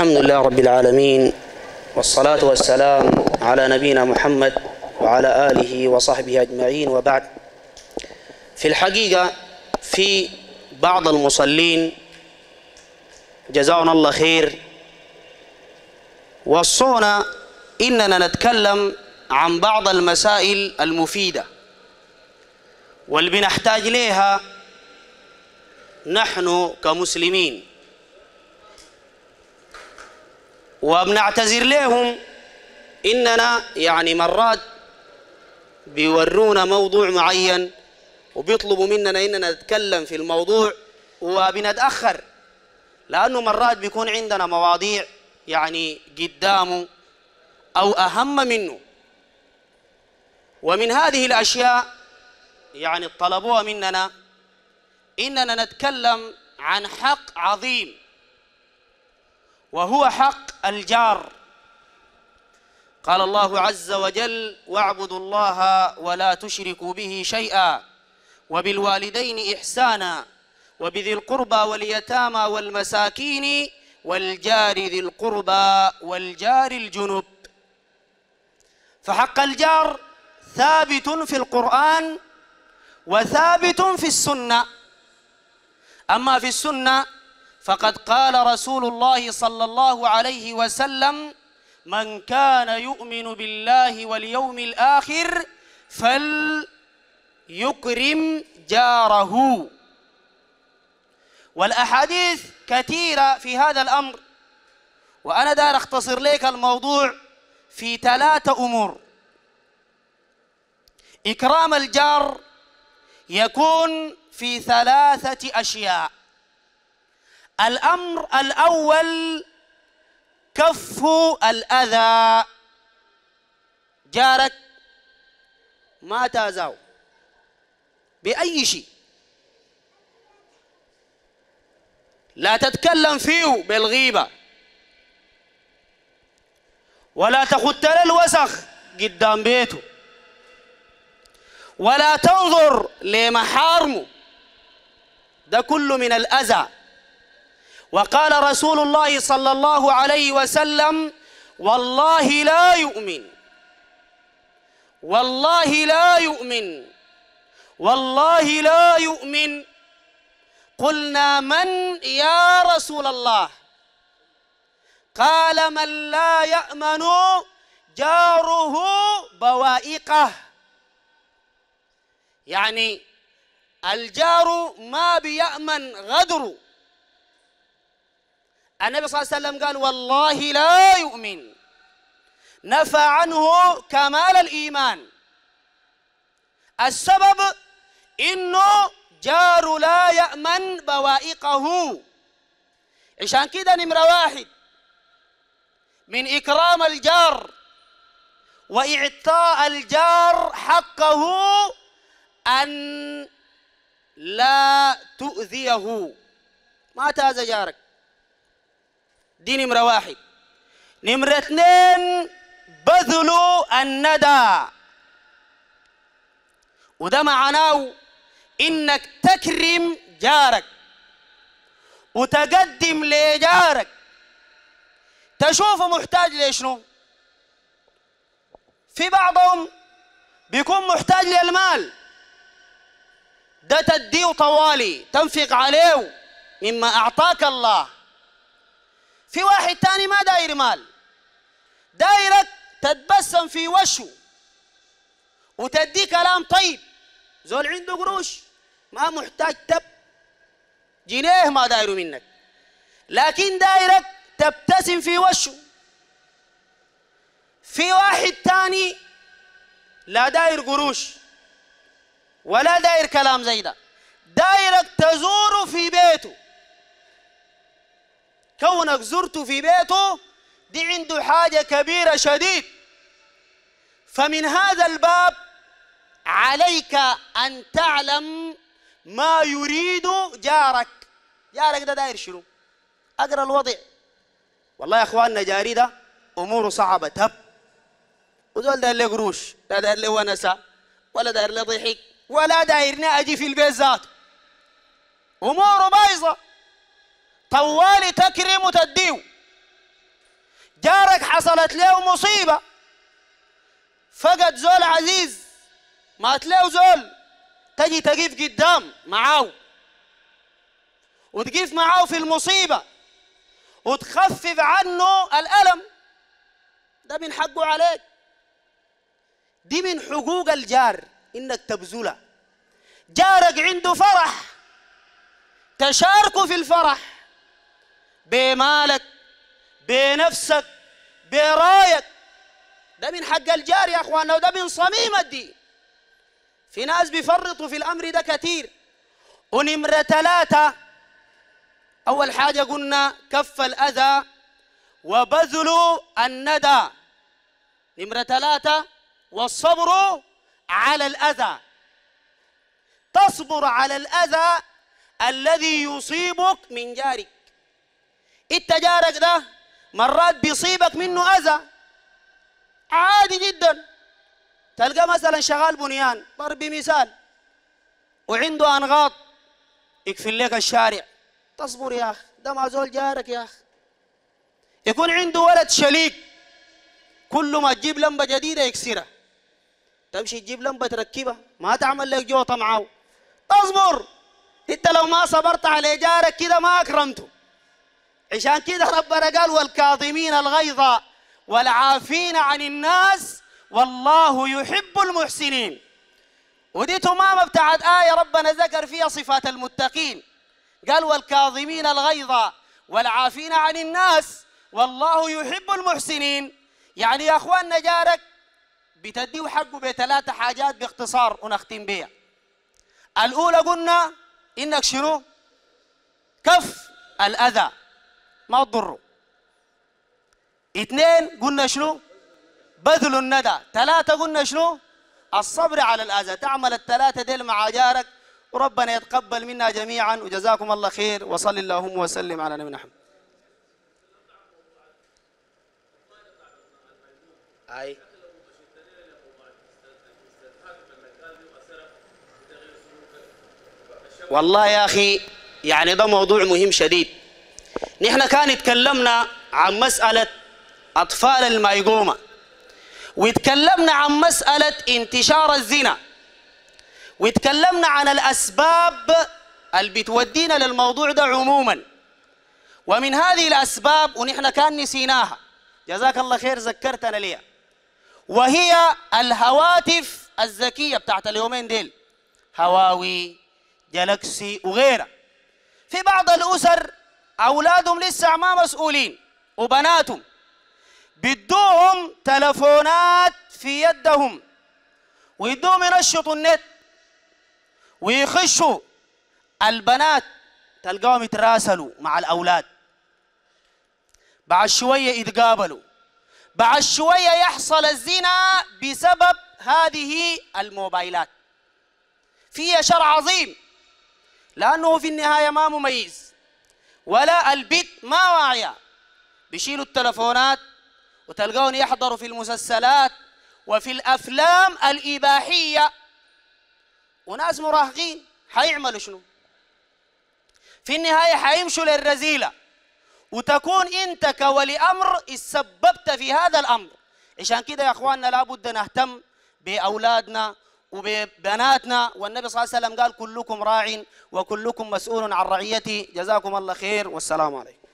الحمد لله رب العالمين والصلاة والسلام على نبينا محمد وعلى آله وصحبه أجمعين وبعد في الحقيقة في بعض المصلين جزاهم الله خير وصونا إننا نتكلم عن بعض المسائل المفيدة واللي بنحتاج لها نحن كمسلمين وبنعتذر لهم إننا يعني مرات بيورونا موضوع معين وبيطلبوا مننا إننا نتكلم في الموضوع وبنتأخر لأنه مرات بيكون عندنا مواضيع يعني قدامه أو أهم منه ومن هذه الأشياء يعني طلبوها مننا إننا نتكلم عن حق عظيم وهو حق الجار قال الله عز وجل واعبدوا الله ولا تشركوا به شيئا وبالوالدين إحسانا وبذي القربى واليتامى والمساكين والجار ذي القربى والجار الجنب فحق الجار ثابت في القرآن وثابت في السنة أما في السنة فقد قال رسول الله صلى الله عليه وسلم من كان يؤمن بالله واليوم الآخر فليكرم جاره والأحاديث كثيرة في هذا الأمر وأنا دار أختصر لك الموضوع في ثلاثة أمور إكرام الجار يكون في ثلاثة أشياء الامر الاول كف الاذى جارك ما تازاو باي شيء لا تتكلم فيه بالغيبه ولا تخت الوسخ قدام بيته ولا تنظر لمحارمه ده كله من الاذى وقال رسول الله صلى الله عليه وسلم والله لا يؤمن والله لا يؤمن والله لا يؤمن قلنا من يا رسول الله قال من لا يأمن جاره بوائقه يعني الجار ما بيأمن غدره النبي صلى الله عليه وسلم قال والله لا يؤمن نفى عنه كمال الإيمان السبب إنه جار لا يأمن بوائقه عشان كده نمرة واحد من إكرام الجار وإعطاء الجار حقه أن لا تؤذيه ما تأذى جارك دي نمرة واحد نمرة اثنين بذلوا الندى وده معناه إنك تكرم جارك وتقدم لجارك تشوفه محتاج لشنو في بعضهم بيكون محتاج للمال ده تديه طوالي تنفق عليه مما أعطاك الله في واحد تاني ما داير مال دايرك تتبسم في وشه وتدي كلام طيب زول عنده قروش ما محتاج تب جنيه ما دايره منك لكن دايرك تبتسم في وشه في واحد تاني لا داير قروش ولا داير كلام زي ده دايرك تزوره في بيته كونك زرته في بيته دي عنده حاجة كبيرة شديد فمن هذا الباب عليك أن تعلم ما يريد جارك جارك ده داير شنو أقرأ الوضع والله يا أخواننا جاري ده أموره صعبة تب وزول داير لي قروش لا داير لي ونسة ولا داير لي ضحك ولا دايرني أجي في البيت ذاته أموره بايظة طوالي تكرم تديو جارك حصلت له مصيبة فقد زول عزيز مات له زول تجي تقف قدام معاه وتقف معاه في المصيبة وتخفف عنه الألم ده من حقه عليك دي من حقوق الجار إنك تبذله جارك عنده فرح تشاركه في الفرح بمالك بنفسك برايك ده من حق الجار يا اخواننا وده من صميم الدين في ناس بيفرطوا في الامر ده كثير ونمره ثلاثه اول حاجه قلنا كف الاذى وبذل الندى نمره ثلاثه والصبر على الاذى تصبر على الاذى الذي يصيبك من جارك انت جارك ده مرات بيصيبك منه اذى عادي جدا تلقى مثلا شغال بنيان ضرب مثال وعنده انغاط يقفل لك الشارع تصبر يا اخي ده ما زول جارك يا اخي يكون عنده ولد شليك كل ما تجيب لمبه جديده يكسرها تمشي تجيب لمبه تركبها ما تعمل لك جوطه معاه تصبر انت لو ما صبرت على جارك كده ما اكرمته عشان كده ربنا قال والكاظمين الغيظ والعافين عن الناس والله يحب المحسنين ودي تمامة بتاعت آية ربنا ذكر فيها صفات المتقين قال والكاظمين الغيظ والعافين عن الناس والله يحب المحسنين يعني يا اخواننا جارك بتديه حقه بثلاثة حاجات باختصار ونختم بها الأولى قلنا إنك شنو؟ كف الأذى ما تضره اثنين قلنا شنو بذل الندى ثلاثة قلنا شنو الصبر على الأذى تعمل الثلاثة ديل مع جارك وربنا يتقبل منا جميعا وجزاكم الله خير وصل اللهم وسلم على نبينا محمد أي والله يا أخي يعني ده موضوع مهم شديد نحن كان اتكلمنا عن مسألة أطفال المايقومة وتكلمنا عن مسألة انتشار الزنا وتكلمنا عن الأسباب اللي بتودينا للموضوع ده عموما ومن هذه الأسباب ونحن كان نسيناها جزاك الله خير ذكرتنا ليها وهي الهواتف الذكية بتاعت اليومين ديل هواوي جالكسي وغيرها في بعض الأسر أولادهم لسه ما مسؤولين وبناتهم بدوهم تلفونات في يدهم ويدوهم ينشطوا النت ويخشوا البنات تلقاهم يتراسلوا مع الأولاد بعد شوية يتقابلوا بعد شوية يحصل الزنا بسبب هذه الموبايلات فيها شر عظيم لأنه في النهاية ما مميز ولا البت ما واعية بيشيلوا التلفونات وتلقون يحضروا في المسلسلات وفي الأفلام الإباحية وناس مراهقين حيعملوا شنو في النهاية حيمشوا للرزيلة وتكون أنت كولي أمر سببت في هذا الأمر عشان كده يا أخواننا لابد نهتم بأولادنا وببناتنا والنبي صلى الله عليه وسلم قال كلكم راع وكلكم مسؤول عن رعيته جزاكم الله خير والسلام عليكم